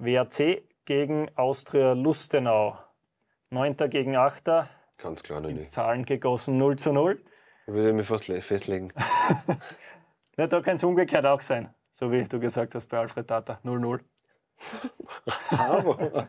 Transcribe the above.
WAC gegen Austria Lustenau. 9. gegen 8. Ganz klar, in nicht. Zahlen gegossen 0 zu 0. Ich würde mich fast festlegen. ja, da kann es umgekehrt auch sein, so wie du gesagt hast bei Alfred Tata. 0-0. Aber.